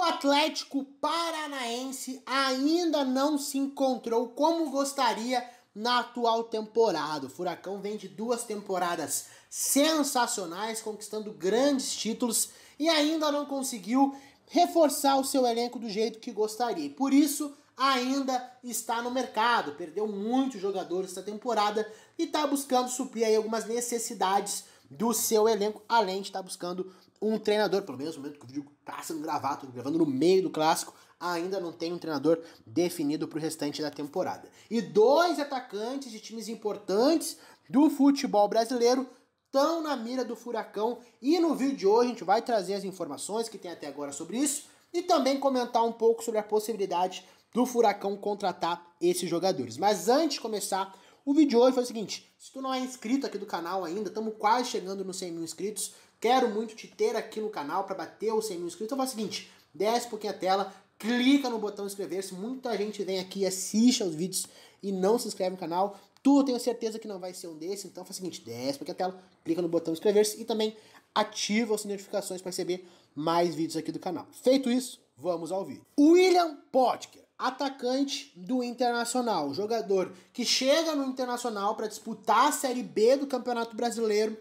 O Atlético Paranaense ainda não se encontrou como gostaria na atual temporada. O Furacão vem de duas temporadas sensacionais, conquistando grandes títulos e ainda não conseguiu reforçar o seu elenco do jeito que gostaria. Por isso, ainda está no mercado, perdeu muitos jogadores esta temporada e está buscando suprir algumas necessidades do seu elenco, além de estar tá buscando um treinador, pelo menos no momento que o vídeo está sendo gravado, gravando no meio do clássico, ainda não tem um treinador definido para o restante da temporada. E dois atacantes de times importantes do futebol brasileiro estão na mira do furacão. E no vídeo de hoje a gente vai trazer as informações que tem até agora sobre isso e também comentar um pouco sobre a possibilidade do furacão contratar esses jogadores. Mas antes de começar o vídeo de hoje foi o seguinte: se tu não é inscrito aqui do canal ainda, estamos quase chegando nos 100 mil inscritos. Quero muito te ter aqui no canal para bater os 100 mil inscritos. Então faz o seguinte, desce um pouquinho a tela, clica no botão inscrever-se. Muita gente vem aqui, assiste aos vídeos e não se inscreve no canal. Tu tenho certeza que não vai ser um desses, então faz o seguinte, desce pouquinho a tela, clica no botão inscrever-se e também ativa as notificações para receber mais vídeos aqui do canal. Feito isso, vamos ao vídeo. William Potker, atacante do Internacional, jogador que chega no Internacional para disputar a Série B do Campeonato Brasileiro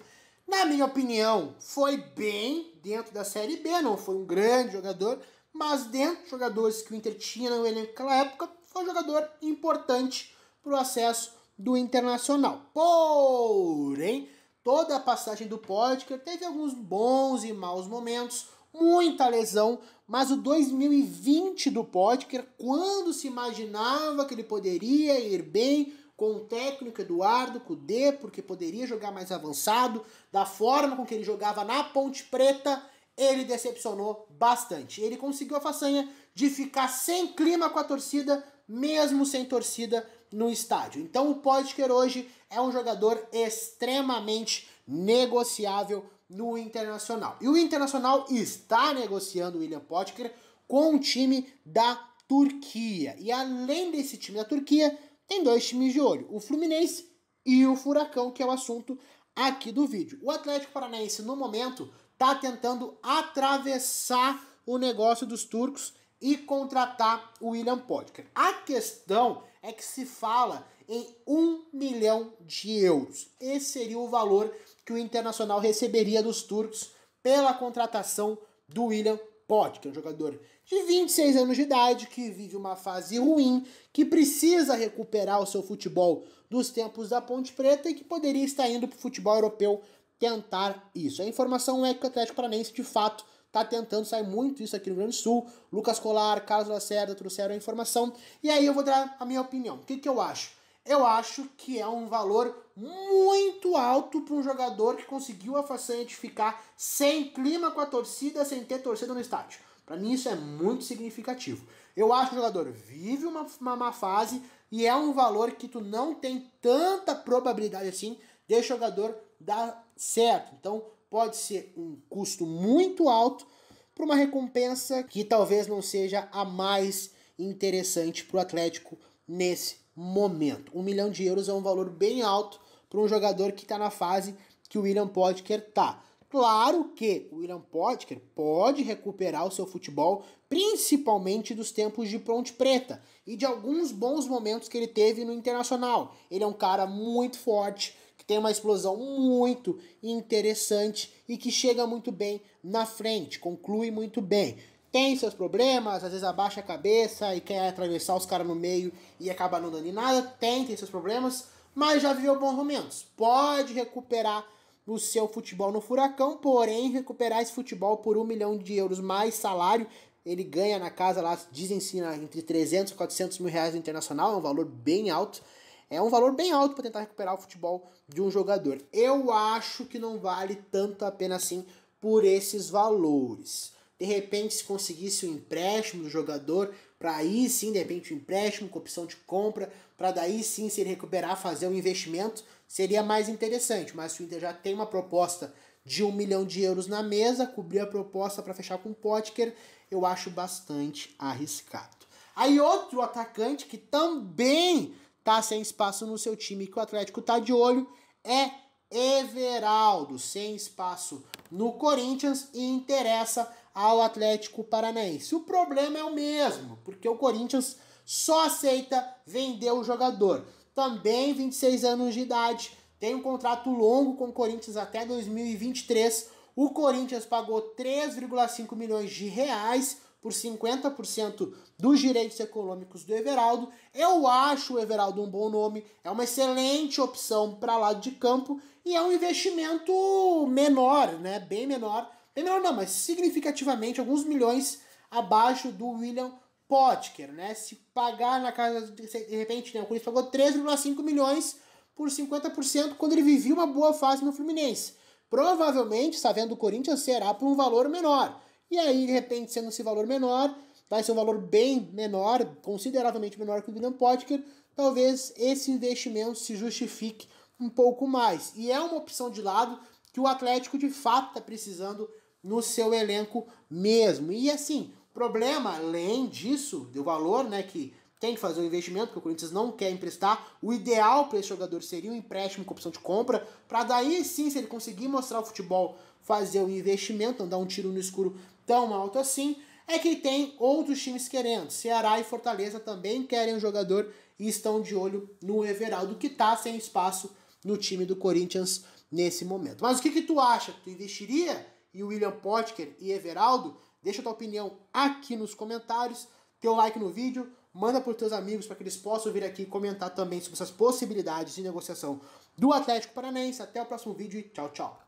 na minha opinião, foi bem dentro da Série B, não foi um grande jogador, mas dentro de jogadores que o Inter tinha no elenco naquela época, foi um jogador importante para o acesso do Internacional. Porém, toda a passagem do Podker teve alguns bons e maus momentos, muita lesão, mas o 2020 do Podker, quando se imaginava que ele poderia ir bem, com o técnico Eduardo Cudê, porque poderia jogar mais avançado, da forma com que ele jogava na Ponte Preta, ele decepcionou bastante. Ele conseguiu a façanha de ficar sem clima com a torcida, mesmo sem torcida no estádio. Então o Potker hoje é um jogador extremamente negociável no Internacional. E o Internacional está negociando o William Potker com o time da Turquia. E além desse time da Turquia, tem dois times de olho: o Fluminense e o Furacão, que é o assunto aqui do vídeo. O Atlético Paranaense, no momento, está tentando atravessar o negócio dos turcos e contratar o William Potker. A questão é que se fala em um milhão de euros. Esse seria o valor que o Internacional receberia dos turcos pela contratação do William Pote, que é um jogador de 26 anos de idade, que vive uma fase ruim, que precisa recuperar o seu futebol dos tempos da Ponte Preta e que poderia estar indo para o futebol europeu tentar isso. A informação é que o Atlético Paranense, de fato, está tentando, sai muito isso aqui no Rio Grande do Sul. Lucas Colar, Carlos Lacerda trouxeram a informação. E aí eu vou dar a minha opinião. O que, que eu acho? eu acho que é um valor muito alto para um jogador que conseguiu a façanha de ficar sem clima com a torcida, sem ter torcida no estádio. Para mim isso é muito significativo. Eu acho que o jogador vive uma, uma má fase e é um valor que tu não tem tanta probabilidade assim de jogador dar certo. Então pode ser um custo muito alto para uma recompensa que talvez não seja a mais interessante para o Atlético nesse momento. Um milhão de euros é um valor bem alto para um jogador que está na fase que o William Potker está. Claro que o William Potker pode recuperar o seu futebol, principalmente dos tempos de Ponte Preta e de alguns bons momentos que ele teve no Internacional. Ele é um cara muito forte, que tem uma explosão muito interessante e que chega muito bem na frente, conclui muito bem tem seus problemas, às vezes abaixa a cabeça e quer atravessar os caras no meio e acaba não dando em nada, tem, tem seus problemas, mas já viveu bons momentos. Pode recuperar o seu futebol no furacão, porém recuperar esse futebol por um milhão de euros mais salário, ele ganha na casa lá, dizem sim, entre 300 e 400 mil reais no Internacional, é um valor bem alto. É um valor bem alto para tentar recuperar o futebol de um jogador. Eu acho que não vale tanto a pena assim por esses valores. De repente, se conseguisse o um empréstimo do jogador, para aí sim, de repente, um empréstimo com opção de compra, para daí sim, se ele recuperar, fazer um investimento, seria mais interessante. Mas se o Inter já tem uma proposta de um milhão de euros na mesa, cobrir a proposta para fechar com o Potker, eu acho bastante arriscado. Aí outro atacante que também tá sem espaço no seu time, que o Atlético tá de olho, é Everaldo, sem espaço no Corinthians e interessa ao Atlético Paranaense. O problema é o mesmo, porque o Corinthians só aceita vender o jogador. Também 26 anos de idade, tem um contrato longo com o Corinthians até 2023. O Corinthians pagou 3,5 milhões de reais por 50% dos direitos econômicos do Everaldo. Eu acho o Everaldo um bom nome, é uma excelente opção para lado de campo e é um investimento menor, né? Bem menor Melhor não, mas significativamente alguns milhões abaixo do William Potker, né? Se pagar na casa, de, repente, né, o Corinthians pagou 3,5 milhões por 50% quando ele vivia uma boa fase no Fluminense. Provavelmente, sabendo o Corinthians, será por um valor menor. E aí, de repente, sendo esse valor menor, vai ser um valor bem menor, consideravelmente menor que o William Potker, talvez esse investimento se justifique um pouco mais. E é uma opção de lado que o Atlético de fato está precisando no seu elenco mesmo. E assim, problema além disso, do valor, né, que tem que fazer o um investimento, que o Corinthians não quer emprestar. O ideal para esse jogador seria um empréstimo com opção de compra, para daí sim, se ele conseguir mostrar o futebol, fazer o um investimento, não dar um tiro no escuro tão alto assim. É que tem outros times querendo. Ceará e Fortaleza também querem um jogador e estão de olho no Everaldo, que está sem espaço no time do Corinthians nesse momento. Mas o que, que tu acha? Tu investiria e William Potker e Everaldo? Deixa a tua opinião aqui nos comentários, teu like no vídeo, manda para os teus amigos para que eles possam vir aqui comentar também sobre essas possibilidades de negociação do Atlético Paranaense. Até o próximo vídeo e tchau, tchau.